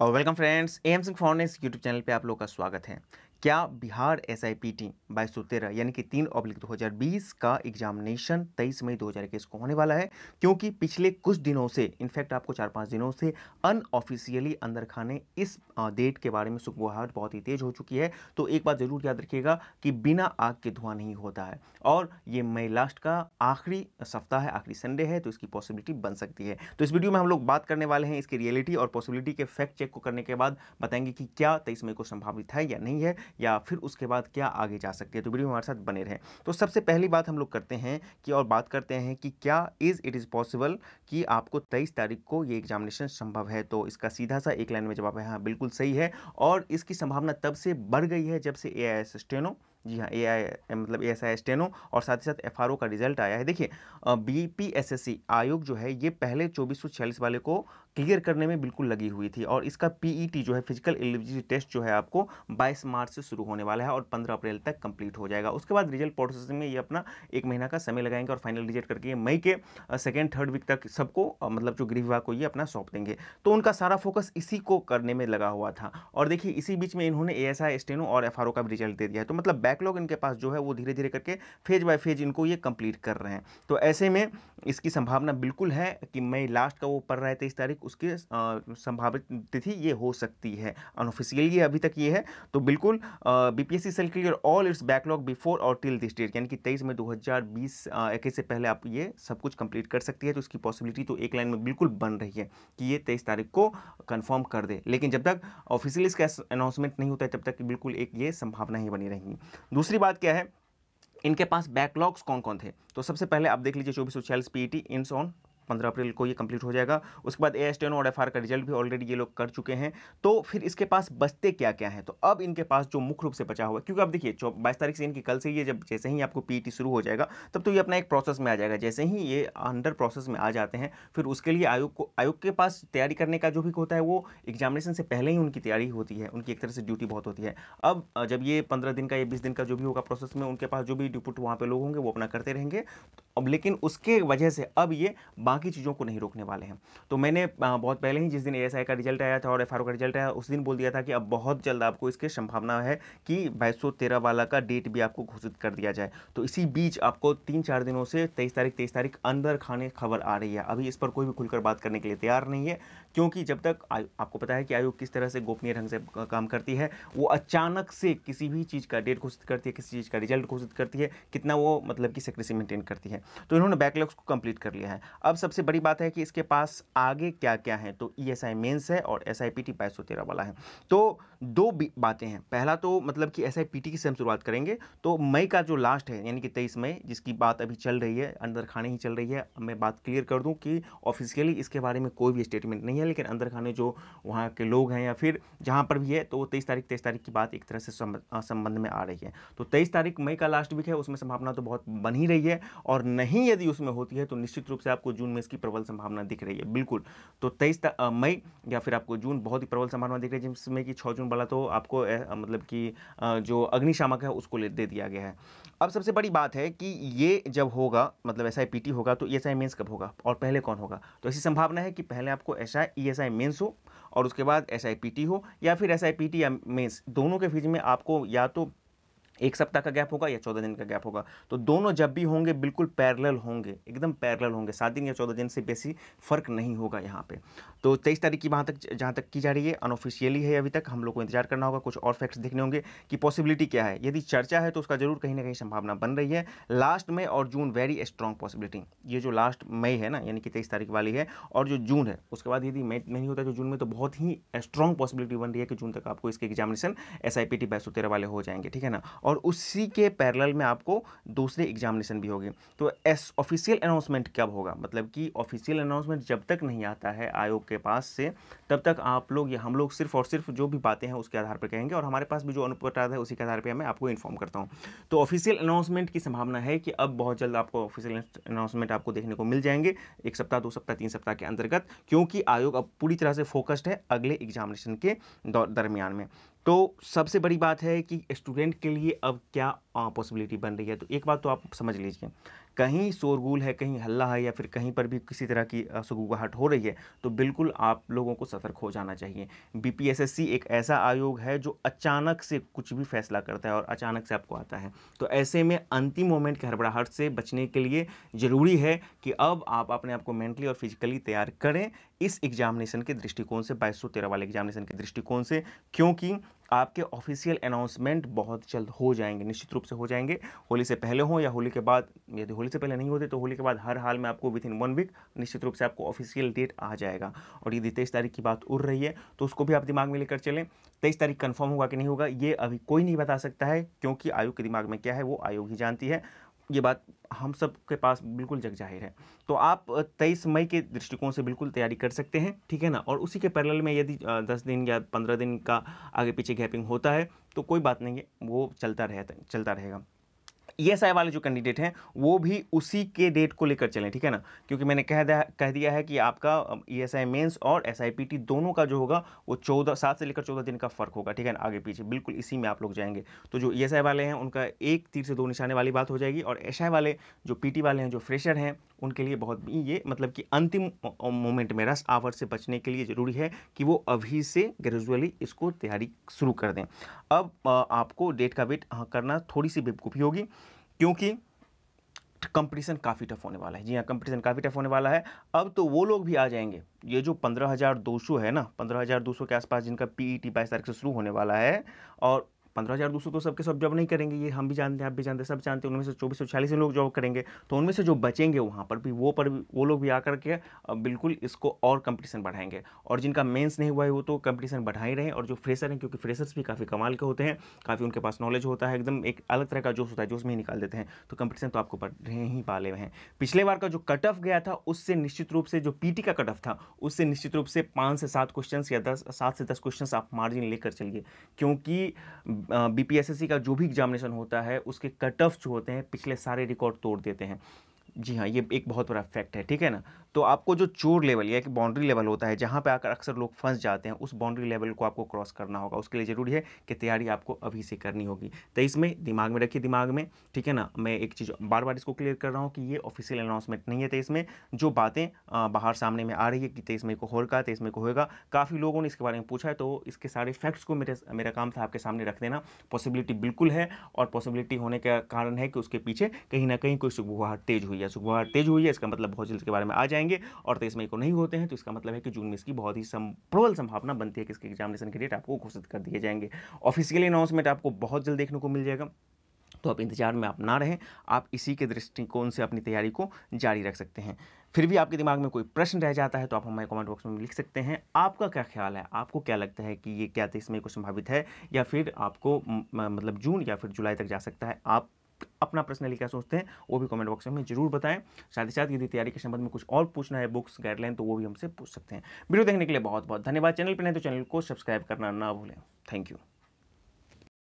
और welcome friends M Singh found YouTube channel पे आप लोग का स्वागत है क्या Bihar S I P T बाईस सौ तेरह यानी कि तीन अब्लिक दो हज़ार बीस का एग्जामिनेशन तेईस मई दो हज़ार इक्कीस को होने वाला है क्योंकि पिछले कुछ दिनों से इनफैक्ट आपको चार पाँच दिनों से अनऑफिशियली अंदर खाने इस डेट के बारे में सुगबुहाट बहुत ही तेज़ हो चुकी है तो एक बात ज़रूर याद रखिएगा कि बिना आग के धुआं नहीं होता है और ये मई लास्ट का आखिरी सप्ताह है आखिरी संडे है तो इसकी पॉसिबिलिटी बन सकती है तो इस वीडियो में हम लोग बात करने वाले हैं इसकी रियलिटी और पॉसिबिलिटी के फैक्ट चेक को करने के बाद बताएंगे कि क्या तेईस मई को संभावित है या नहीं है या फिर उसके बाद क्या आगे जा सकती है तो वीडियो हमारे साथ बने रहें तो सबसे पहली बात हम लोग करते हैं कि और बात करते हैं कि क्या इज़ इट इज़ पॉसिबल कि आपको तेईस तारीख को ये एग्जामिनेशन संभव है तो इसका सीधा सा एक लाइन में जवाब है हाँ बिल्कुल सही है और इसकी संभावना तब से बढ़ गई है जब से ए आई एस स्टेनो जी हाँ ए आई मतलब ए एस आई स्टेनो और साथ ही साथ एफ आर ओ का रिजल्ट आया है देखिए B P S S C आयोग जो है ये पहले चौबीस वाले को क्लियर करने में बिल्कुल लगी हुई थी और इसका पीईटी e जो है फिजिकल एलिजिबिलिटी टेस्ट जो है आपको 22 मार्च से शुरू होने वाला है और 15 अप्रैल तक कंप्लीट हो जाएगा उसके बाद रिजल्ट प्रोसेसिंग में ये अपना एक महीना का समय लगाएंगे और फाइनल रिजल्ट करके मई के सेकेंड थर्ड वीक तक सबको मतलब जो गृह विभाग को ये अपना सौंप देंगे तो उनका सारा फोकस इसी को करने में लगा हुआ था और देखिए इसी बीच में इन्होंने ए एस स्टेनो और एफ का भी रिजल्ट दे दिया है तो मतलब बैकलॉग इनके पास जो है वो धीरे धीरे करके फेज बाय फेज इनको ये कंप्लीट कर रहे हैं तो ऐसे में इसकी संभावना बिल्कुल है कि मई लास्ट का वो पड़ रहा है तेईस तारीख उसके संभावित तिथि ये हो सकती है अनऑफिशियली अभी तक ये है तो बिल्कुल BPSC cell clear all its backlog before और टिल दिस डेट यानी कि तेईस मई दो हज़ार बीस इक्कीस से पहले आप ये सब कुछ कंप्लीट कर सकती है तो उसकी पॉसिबिलिटी तो एक लाइन में बिल्कुल बन रही है कि ये तेईस तारीख को कन्फर्म कर दे लेकिन जब तक ऑफिशियली इसका अनाउंसमेंट नहीं होता है तब तक बिल्कुल एक ये संभावना ही बनी रहेंगी दूसरी बात क्या है इनके पास बैकलॉग्स कौन कौन थे तो सबसे पहले आप देख लीजिए चौबीस सौ छियालीस P E T ends on पंद्रह अप्रैल को ये कंप्लीट हो जाएगा उसके बाद ए एस टेन और एफ का रिजल्ट भी ऑलरेडी ये लोग कर चुके हैं तो फिर इसके पास बचते क्या क्या हैं तो अब इनके पास जो मुख्य रूप से बचा हुआ है क्योंकि अब देखिए बाईस तारीख से इनकी कल से ये जब जैसे ही आपको पी e शुरू हो जाएगा तब तो ये अपना एक प्रोसेस में आ जाएगा जैसे ही ये अंडर प्रोसेस में आ जाते हैं फिर उसके लिए आयोग को आयोग के पास तैयारी करने का जो भी होता है वो एग्जामिनेशन से पहले ही उनकी तैयारी होती है उनकी एक तरह से ड्यूटी बहुत होती है अब जब ये पंद्रह दिन का या बीस दिन का जो भी होगा प्रोसेस में उनके पास जो भी डिपुट वहाँ पर लोग होंगे वो अपना करते रहेंगे अब लेकिन उसके वजह से अब ये बाकी बाकी चीज़ों को नहीं रोकने वाले हैं तो मैंने बहुत पहले ही जिस दिन ए का रिजल्ट आया था और एफ का रिजल्ट आया उस दिन बोल दिया था कि अब बहुत जल्द आपको इसकी संभावना है कि बाईस वाला का डेट भी आपको घोषित कर दिया जाए तो इसी बीच आपको तीन चार दिनों से तेईस तारीख तेईस तारीख अंदर खाने खबर आ रही है अभी इस पर कोई भी खुलकर बात करने के लिए तैयार नहीं है क्योंकि जब तक आपको पता है कि आयोग किस तरह से गोपनीय ढंग से काम करती है वो अचानक से किसी भी चीज़ का डेट घोषित करती है किसी चीज़ का रिजल्ट घोषित करती है कितना वो मतलब कि सेक्रेसी मेंटेन करती है तो इन्होंने बैकलॉग्स को कंप्लीट कर लिया है अब सबसे बड़ी बात है कि इसके पास आगे क्या क्या है तो ई एस आई मेन्स है और एस आई पी टी बाईस सौ तेरह वाला है तो दो बातें हैं पहला तो मतलब कि एस आई पी टी की से हम शुरुआत करेंगे तो मई का जो लास्ट है यानी कि तेईस मई जिसकी बात अभी चल रही है अंदर खाने ही चल रही है मैं बात क्लियर कर दूँ कि ऑफिशियली इसके बारे में कोई भी स्टेटमेंट नहीं है लेकिन अंदर खाने जो वहाँ के लोग हैं या फिर जहाँ पर भी है तो वो तेईस तारीख तेईस तारीख की बात एक तरह से संबंध में आ रही है तो तेईस तारीख मई का लास्ट वीक है उसमें संभावना तो बहुत बन ही रही है और नहीं यदि उसमें होती है तो निश्चित रूप से आपको जून जून में इसकी प्रबल संभावना दिख रही है बिल्कुल तो तेईस मई या फिर आपको जून बहुत ही प्रबल संभावना दिख रही है जिसमें कि छः जून वाला तो आपको मतलब कि जो अग्निशामक है उसको दे दिया गया है अब सबसे बड़ी बात है कि ये जब होगा मतलब एस आई होगा तो ई e एस कब होगा और पहले कौन होगा तो ऐसी संभावना है कि पहले आपको एस आई ई हो और उसके बाद एस हो या फिर एस आई या मेन्स दोनों के फीज में आपको या तो एक सप्ताह का गैप होगा या चौदह दिन का गैप होगा तो दोनों जब भी होंगे बिल्कुल पैरेलल होंगे एकदम पैरेलल होंगे सात दिन या चौदह दिन से बेसी फ़र्क नहीं होगा यहाँ पे तो तेईस तारीख की वहाँ तक जहाँ तक की जा रही है अनऑफिशियली है अभी तक हम लोग को इंतजार करना होगा कुछ और फैक्ट्स देखने होंगे कि पॉसिबिलिटी क्या है यदि चर्चा है तो उसका जरूर कहीं ना कहीं संभावना बन रही है लास्ट मई और जून वेरी स्ट्रॉन्ग पॉसिबिलिटी ये जो लास्ट मई है ना यानी कि तेईस तारीख वाली है और जो जून है उसके बाद यदि मई नहीं होता तो जून में तो बहुत ही स्ट्रॉन्ग पॉसिबिलिटी बन रही है कि जून तक आपको इसके examination S I P T वाले हो जाएंगे ठीक है ना और उसी के पैरल में आपको दूसरे एग्जामिनेशन भी होगी तो एस ऑफिशियल अनाउंसमेंट कब होगा मतलब कि ऑफिशियल अनाउंसमेंट जब तक नहीं आता है आयोग के पास से तब तक आप लोग या हम लोग सिर्फ और सिर्फ जो भी बातें हैं उसके आधार पर कहेंगे और हमारे पास भी जो अनुपटाद है उसी के आधार पर मैं आपको इन्फॉर्म करता हूँ तो ऑफिशियल अनाउंसमेंट की संभावना है कि अब बहुत जल्द आपको ऑफिशियल अनाउंसमेंट आपको देखने को मिल जाएंगे एक सप्ताह दो सप्ताह तीन सप्ताह के अंतर्गत क्योंकि आयोग अब पूरी तरह से फोकस्ड है अगले एग्जामिनेशन के दरमियान में तो सबसे बड़ी बात है कि स्टूडेंट के लिए अब क्या पॉसिबिलिटी बन रही है तो एक बात तो आप समझ लीजिए कहीं शोरगुल है कहीं हल्ला है या फिर कहीं पर भी किसी तरह की सुगुगाहट हो रही है तो बिल्कुल आप लोगों को सतर्क हो जाना चाहिए बीपीएसएससी एक ऐसा आयोग है जो अचानक से कुछ भी फैसला करता है और अचानक से आपको आता है तो ऐसे में अंतिम मोमेंट की हड़बड़ाहट से बचने के लिए ज़रूरी है कि अब आप अपने आप को मेंटली और फिजिकली तैयार करें इस एग्जामिनेशन के दृष्टिकोण से बाईस सौ वाले एग्जामिनेशन के दृष्टिकोण से क्योंकि आपके ऑफिशियल अनाउंसमेंट बहुत जल्द हो जाएंगे निश्चित रूप से हो जाएंगे होली से पहले हो या होली के बाद यदि होली से पहले नहीं होते तो होली के बाद हर हाल में आपको विद इन वन वीक निश्चित रूप से आपको ऑफिशियल डेट आ जाएगा और यदि तेईस तारीख की बात उड़ रही है तो उसको भी आप दिमाग में लेकर चलें तेईस तारीख कन्फर्म होगा कि नहीं होगा ये अभी कोई नहीं बता सकता है क्योंकि आयोग के दिमाग में क्या है वो आयोग ही जानती है ये बात हम सब के पास बिल्कुल जग जाहिर है तो आप 23 मई के दृष्टिकोण से बिल्कुल तैयारी कर सकते हैं ठीक है ना और उसी के पैरल में यदि 10 दिन या 15 दिन का आगे पीछे गैपिंग होता है तो कोई बात नहीं है वो चलता रहता चलता रहेगा ईएसआई e वाले जो कैंडिडेट हैं वो भी उसी के डेट को लेकर चलें ठीक है ना क्योंकि मैंने कह दिया कह दिया है कि आपका ई एस आई मेन्स और एस आई पी टी दोनों का जो होगा वो चौदह सात से लेकर चौदह दिन का फ़र्क होगा ठीक है ना आगे पीछे बिल्कुल इसी में आप लोग जाएंगे तो जो ई एस आई वाले हैं उनका एक तीर से दो निशाने वाली बात हो जाएगी और एस आई वाले जो पी टी वाले हैं जो फ्रेशर हैं उनके लिए बहुत ये मतलब कि अंतिम मोमेंट में रस आवर से बचने के लिए ज़रूरी है कि वो अभी से ग्रेजुअली इसको तैयारी शुरू कर दें अब आपको डेट का वेट करना थोड़ी सी बेवकूफ़ी होगी क्योंकि कंपटीशन काफ़ी टफ होने वाला है जी हाँ कंपटीशन काफ़ी टफ होने वाला है अब तो वो लोग भी आ जाएंगे ये जो पंद्रह हज़ार दो सौ है ना पंद्रह हज़ार दो सौ के आसपास जिनका पीईटी e बाईस तारीख से शुरू होने वाला है और पंद्रह हज़ार दो सौ तो सबके सब जॉब नहीं करेंगे ये हम भी जानते हैं आप भी जानते हैं सब जानते हैं उनमें से चौबीस सौ छियालीस लोग जॉब करेंगे तो उनमें से जो बचेंगे वहाँ पर भी वो पर भी वो लोग भी आकर के बिल्कुल इसको और कंपटीशन बढ़ाएंगे और जिनका मेंस नहीं हुआ है वो तो कंपटीशन बढ़ा ही रहे और जो फ्रेशर हैं क्योंकि फ्रेशर्स भी काफ़ी कमाल के होते हैं काफ़ी उनके पास नॉलेज होता है एकदम एक अलग तरह का जोश होता है जोश में ही निकाल देते हैं तो कंपटीशन तो आपको बढ़ रहे ही पाले हुए हैं पिछले बार का जो कट ऑफ गया था उससे निश्चित रूप से जो पी का कट ऑफ था उससे निश्चित रूप से पाँच से सात क्वेश्चन या दस सात से दस क्वेश्चन आप मार्जिन लेकर चलिए क्योंकि बीपीएसएससी का जो भी एग्जामिनेशन होता है उसके कट ऑफ जो होते हैं पिछले सारे रिकॉर्ड तोड़ देते हैं जी हाँ ये एक बहुत बड़ा फैक्ट है ठीक है ना तो आपको जो चोर लेवल या कि बाउंड्री लेवल होता है जहाँ पे आकर अक्सर लोग फंस जाते हैं उस बाउंड्री लेवल को आपको क्रॉस करना होगा उसके लिए ज़रूरी है कि तैयारी आपको अभी से करनी होगी तो इसमें दिमाग में रखिए दिमाग में ठीक है ना मैं एक चीज़ बार बार इसको क्लियर कर रहा हूँ कि ये ऑफिशियल अनाउंसमेंट नहीं है तो इसमें जो बातें बाहर सामने में आ रही है कि तेईस मई को होगा तेईस मई को होगा काफ़ी लोगों ने इसके बारे में पूछा है तो इसके सारे फैक्ट्स को मेरे मेरा काम था आपके सामने रख देना पॉसिबिलिटी बिल्कुल है और पॉसिबिलिटी होने का कारण है कि उसके पीछे कहीं ना कहीं कोई सुबह तेज हुई हुई है सुबह तेज हुई है इसका मतलब बहुत जल्द के बारे में आ जाएंगे और तेईस मई को नहीं होते हैं तो इसका मतलब है कि जून में इसकी बहुत ही प्रबल संभावना बनती है कि इसके एग्जामिनेशन के डेट आपको घोषित कर दिए जाएंगे ऑफिशियली अनाउंसमेंट आपको बहुत जल्द देखने को मिल जाएगा तो आप इंतजार में आप ना रहें आप इसी के दृष्टिकोण से अपनी तैयारी को जारी रख सकते हैं फिर भी आपके दिमाग में कोई प्रश्न रह जाता है तो आप हमारे कमेंट बॉक्स में लिख सकते हैं आपका क्या ख्याल है आपको क्या लगता है कि ये क्या तेईस मई को संभावित है या फिर आपको मतलब जून या फिर जुलाई तक जा सकता है आप अपना पर्सनली क्या सोचते हैं वो भी कमेंट बॉक्स में जरूर बताएं साथ ही साथ यदि तैयारी के संबंध में कुछ और पूछना है बुक्स गाइडलाइन तो वो भी हमसे पूछ सकते हैं वीडियो देखने के लिए बहुत बहुत धन्यवाद चैनल पर नहीं तो चैनल को सब्सक्राइब करना ना भूलें थैंक यू